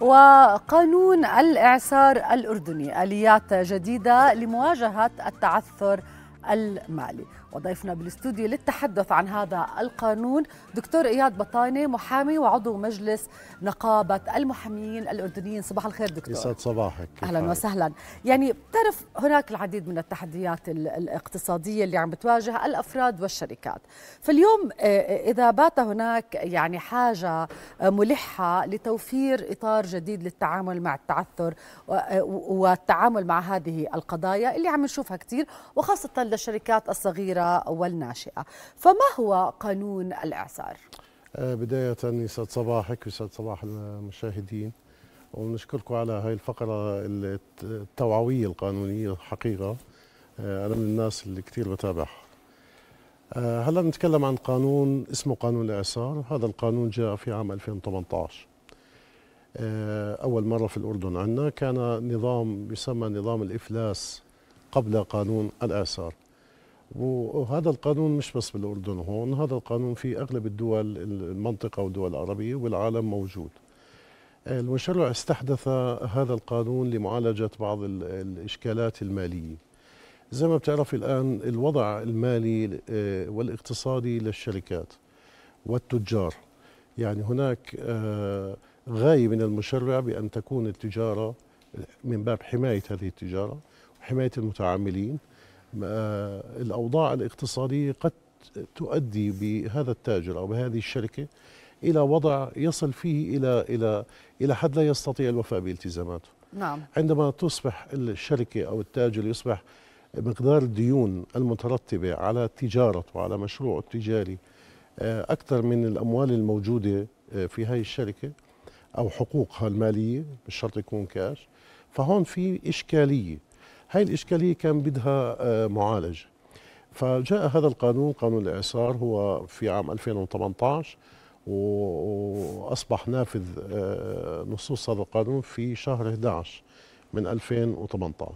وقانون الإعسار الأردني آليات جديدة لمواجهة التعثر المالي وضيفنا بالاستوديو للتحدث عن هذا القانون دكتور اياد بطانه محامي وعضو مجلس نقابه المحامين الاردنيين صباح الخير دكتور يسعد صباحك اهلا وسهلا يعني بتعرف هناك العديد من التحديات الاقتصاديه اللي عم بتواجه الافراد والشركات فاليوم آه، آه، اذا بات هناك يعني حاجه آه، ملحه لتوفير اطار جديد للتعامل مع التعثر والتعامل مع هذه القضايا اللي عم نشوفها كثير وخاصه للشركات الصغيره الصغيرة والناشئة فما هو قانون الإعصار؟ آه، بداية يسعد صباحك ويسعد صباح المشاهدين ونشكركم على هاي الفقرة التوعوية القانونية حقيقة آه، أنا من الناس اللي كثير بتابعها آه، هلا بنتكلم عن قانون اسمه قانون الإعصار هذا القانون جاء في عام 2018 أول مرة في الأردن عندنا كان نظام يسمى نظام الإفلاس قبل قانون الإعصار وهذا القانون مش بس بالاردن هون هذا القانون في اغلب الدول المنطقه والدول العربيه والعالم موجود المشرع استحدث هذا القانون لمعالجه بعض الاشكالات الماليه زي ما بتعرف الان الوضع المالي آه، والاقتصادي للشركات والتجار يعني هناك آه، غايه من المشرع بان تكون التجاره من باب حمايه هذه التجاره وحمايه المتعاملين الأوضاع الاقتصادية قد تؤدي بهذا التاجر أو بهذه الشركة إلى وضع يصل فيه إلى إلى إلى حد لا يستطيع الوفاء بالتزاماته نعم عندما تصبح الشركة أو التاجر يصبح مقدار الديون المترتبة على تجارته وعلى مشروعه التجاري آه، أكثر من الأموال الموجودة آه، في هذه الشركة أو حقوقها المالية مش شرط يكون كاش فهون في إشكالية هاي الإشكالية كان بدها آه، معالجة فجاء هذا القانون قانون الإعصار هو في عام 2018 وأصبح نافذ آه، نصوص هذا القانون في شهر 11 من 2018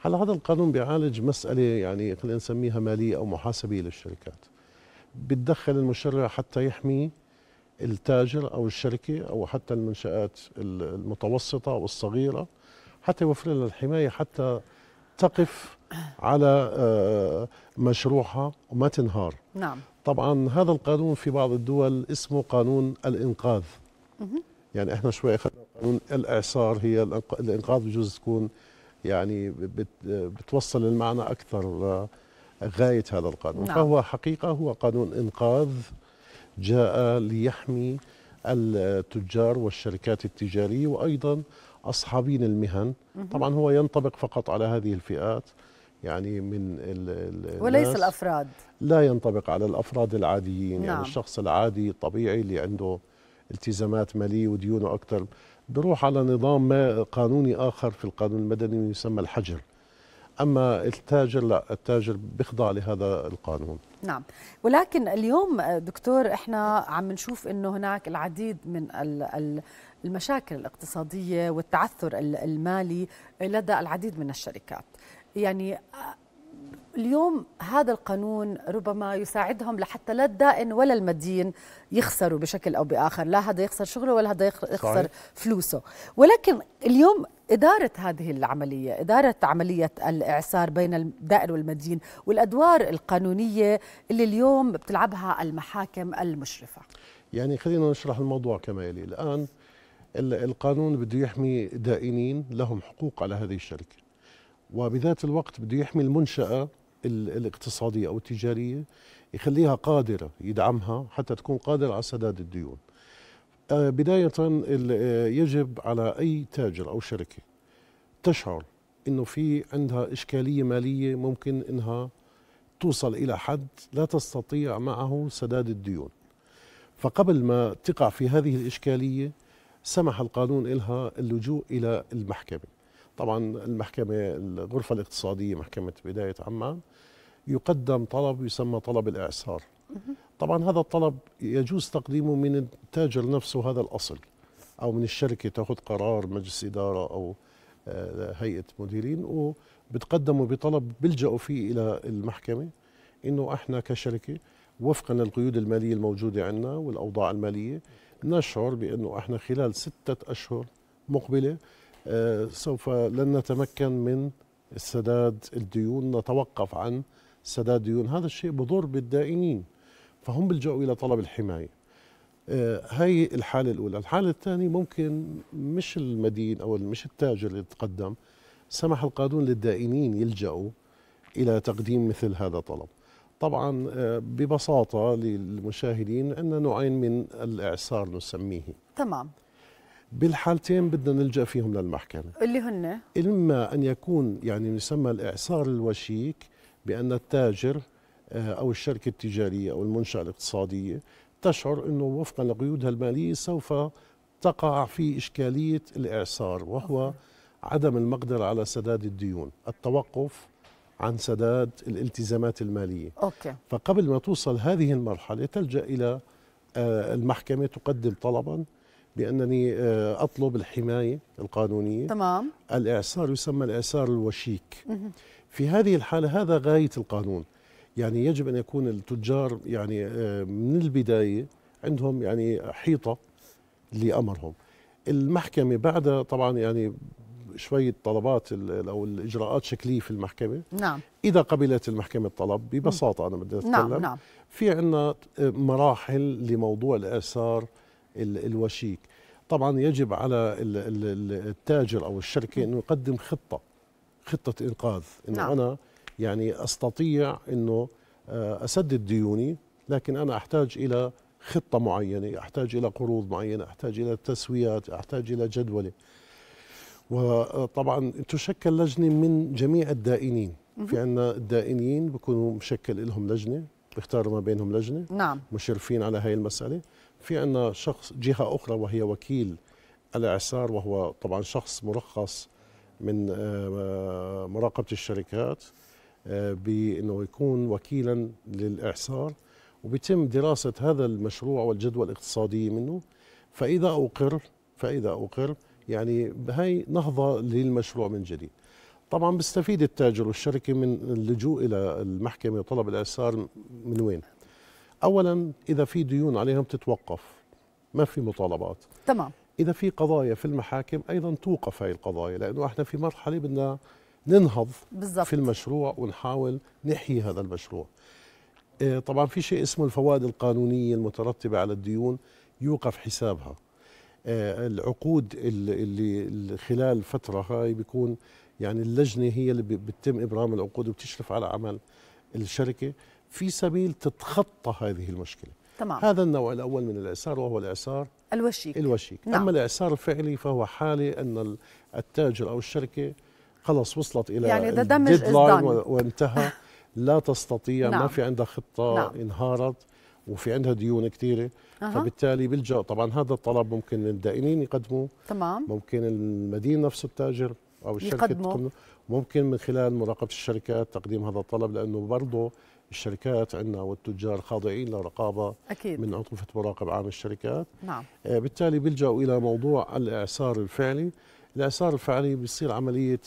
هلا هذا القانون بيعالج مسألة يعني خلينا نسميها مالية أو محاسبية للشركات بتدخل المشرع حتى يحمي التاجر أو الشركة أو حتى المنشآت المتوسطة أو الصغيرة حتى يوفر لها الحماية حتى تقف على آه، مشروعها وما تنهار نعم طبعا هذا القانون في بعض الدول اسمه قانون الإنقاذ مه. يعني احنا شوي اخذنا قانون الاعصار هي الانقاذ بجوز تكون يعني بتوصل المعنى اكثر آه، غايه هذا القانون نعم. فهو حقيقه هو قانون انقاذ جاء ليحمي التجار والشركات التجاريه وايضا أصحابين المهن طبعا هو ينطبق فقط على هذه الفئات يعني من ال وليس الأفراد لا ينطبق على الأفراد العاديين يعني نعم. يعني الشخص العادي الطبيعي اللي عنده التزامات مالية وديونه أكثر بروح على نظام ما قانوني آخر في القانون المدني يسمى الحجر اما التاجر لا التاجر بيخضع لهذا القانون نعم ولكن اليوم دكتور احنا عم نشوف انه هناك العديد من ال ال المشاكل الاقتصادية والتعثر المالي لدى العديد من الشركات يعني اليوم هذا القانون ربما يساعدهم لحتى لا الدائن ولا المدين يخسروا بشكل او باخر، لا هذا يخسر شغله ولا هذا يخسر صحيح. فلوسه، ولكن اليوم اداره هذه العمليه، اداره عمليه الاعسار بين الدائن والمدين والادوار القانونيه اللي اليوم بتلعبها المحاكم المشرفه. يعني خلينا نشرح الموضوع كما يلي، الان القانون بده يحمي دائنين لهم حقوق على هذه الشركه وبذات الوقت بده يحمي المنشاه الاقتصاديه او التجاريه يخليها قادره يدعمها حتى تكون قادره على سداد الديون آه، بدايه آه، يجب على اي تاجر او شركه تشعر انه في عندها اشكاليه ماليه ممكن انها توصل الى حد لا تستطيع معه سداد الديون فقبل ما تقع في هذه الاشكاليه سمح القانون إلها اللجوء إلى المحكمة طبعا المحكمة الغرفة الاقتصادية محكمة بداية عمان يقدم طلب يسمى طلب الإعسار طبعا هذا الطلب يجوز تقديمه من التاجر نفسه هذا الأصل أو من الشركة تأخذ قرار مجلس إدارة أو آه، هيئة مديرين وبتقدموا بطلب بلجأوا فيه إلى المحكمة إنه إحنا كشركة وفقا للقيود المالية الموجودة عندنا والأوضاع المالية نشعر بأنه احنا خلال ستة أشهر مقبلة آه، سوف لن نتمكن من سداد الديون نتوقف عن سداد ديون هذا الشيء بضر بالدائنين فهم بيلجأوا إلى طلب الحماية آه، هاي الحالة الأولى الحالة الثانية ممكن مش المدين أو مش التاجر اللي تقدم سمح القانون للدائنين يلجأوا إلى تقديم مثل هذا الطلب طبعا آه، ببساطة للمشاهدين عندنا نوعين من الإعسار نسميه تمام بالحالتين بدنا نلجأ فيهم للمحكمة اللي هن إما أن يكون يعني يسمى الإعسار الوشيك بأن التاجر آه، أو الشركة التجارية أو المنشأة الاقتصادية تشعر أنه وفقا لقيودها المالية سوف تقع في إشكالية الإعسار وهو عدم المقدرة على سداد الديون التوقف عن سداد الالتزامات المالية أوكي. فقبل ما توصل هذه المرحلة تلجأ إلى آه، المحكمة تقدم طلبا بأنني آه، أطلب الحماية القانونية تمام الإعسار يسمى الإعسار الوشيك في هذه الحالة هذا غاية القانون يعني يجب أن يكون التجار يعني آه، من البداية عندهم يعني حيطة لأمرهم المحكمة بعد طبعا يعني شويه طلبات او الاجراءات شكليه في المحكمه نعم اذا قبلت المحكمه الطلب ببساطه انا بدي نعم، اتكلم نعم نعم في عندنا مراحل لموضوع الاثار الوشيك طبعا يجب على التاجر او الشركه انه يقدم خطه خطه انقاذ انه نعم. انا يعني استطيع انه آه، اسدد ديوني لكن انا احتاج الى خطه معينه احتاج الى قروض معينه احتاج الى تسويات احتاج الى جدوله وطبعا تشكل لجنه من جميع الدائنين في عندنا الدائنين بيكونوا مشكل لهم لجنه بيختاروا ما بينهم لجنه نعم. مشرفين على هاي المساله في عندنا شخص جهه اخرى وهي وكيل الاعسار وهو طبعا شخص مرخص من آه، مراقبه الشركات آه، بانه يكون وكيلا للاعصار وبيتم دراسه هذا المشروع والجدوى الاقتصاديه منه فاذا اقر فاذا اقر يعني هاي نهضة للمشروع من جديد طبعا بيستفيد التاجر والشركة من اللجوء إلى المحكمة وطلب الإعسار من وين؟ أولا إذا في ديون عليهم تتوقف ما في مطالبات تمام إذا في قضايا في المحاكم أيضا توقف هاي القضايا لأنه إحنا في مرحلة بدنا ننهض بالزبط. في المشروع ونحاول نحيي هذا المشروع آه، طبعا في شيء اسمه الفوائد القانونية المترتبة على الديون يوقف حسابها آه، العقود اللي خلال فترة هاي بيكون يعني اللجنة هي اللي بتم إبرام العقود وبتشرف على عمل الشركة في سبيل تتخطى هذه المشكلة تمام. هذا النوع الأول من الإعسار وهو الإعسار الوشيك الوشيك نعم. أما الإعسار الفعلي فهو حالة أن التاجر أو الشركة خلص وصلت إلى يعني ده وانتهى لا تستطيع نعم. ما في عندها خطة نعم. انهارت وفي عندها ديون كثيره أه. فبالتالي بيلجا طبعا هذا الطلب ممكن الدائنين يقدموه تمام ممكن المدين نفسه التاجر او الشركه تقدمه ممكن من خلال مراقبه الشركات تقديم هذا الطلب لانه برضه الشركات عندنا والتجار خاضعين لرقابه أكيد. من عطفة مراقب عام الشركات نعم آه، بالتالي بيلجاوا الى موضوع الاعصار الفعلي الاعصار الفعلي بيصير عمليه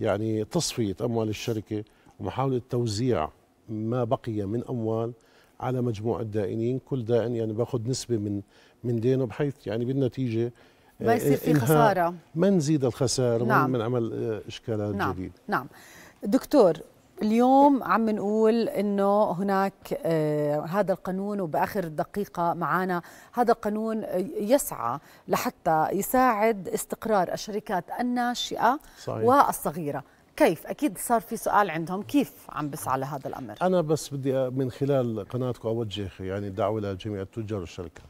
يعني تصفيه اموال الشركه ومحاوله توزيع ما بقي من اموال على مجموع الدائنين كل دائن يعني باخذ نسبه من من دينه بحيث يعني بالنتيجه آه، ما يصير في خساره ما نزيد الخساره نعم. من عمل آه، اشكالات نعم. جديده نعم دكتور اليوم عم نقول انه هناك آه هذا القانون وباخر دقيقه معنا هذا القانون يسعى لحتى يساعد استقرار الشركات الناشئه صحيح. والصغيره كيف اكيد صار في سؤال عندهم كيف عم بسعى لهذا الامر انا بس بدي من خلال قناتكم اوجه يعني دعوه لجميع التجار والشركات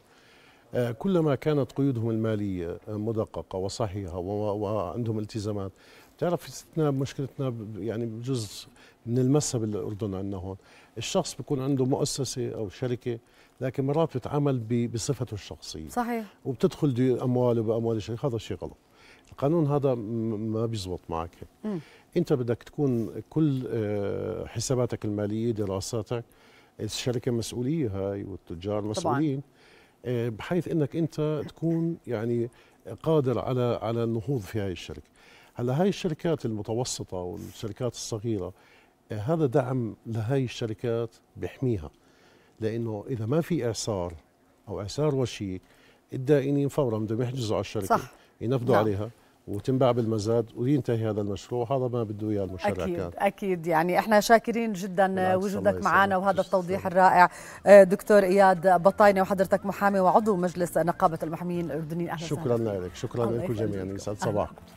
كلما كانت قيودهم الماليه مدققه وصحيحه وعندهم التزامات بتعرف فتنا مشكلتنا يعني بجزء من المسة بالاردن عندنا هون الشخص بيكون عنده مؤسسه او شركه لكن مرات بتعامل بصفته الشخصيه صحيح وبتدخل امواله باموال الشركه هذا شيء غلط القانون هذا ما بيزبط معك هيك انت بدك تكون كل آه، حساباتك الماليه دراساتك الشركه مسؤوليه هاي والتجار مسؤولين طبعاً. آه، بحيث انك انت تكون يعني قادر على على النهوض في هاي الشركه هلا هاي الشركات المتوسطه والشركات الصغيره آه، هذا دعم لهاي الشركات بحميها لانه اذا ما في اعصار او اعصار وشيك الدائنين فورا بدهم يحجزوا على الشركه صح. ينفضوا نعم. عليها وتنباع بالمزاد وينتهي هذا المشروع هذا ما بده اياه المشرع أكيد كان أكيد يعني احنا شاكرين جدا وجودك معنا وهذا التوضيح الرائع آه، دكتور اياد بطاينه وحضرتك محامي وعضو مجلس نقابه المحامين الاردنيين اهلا شكرا لك شكرا لكم جميعا يسعد صباحكم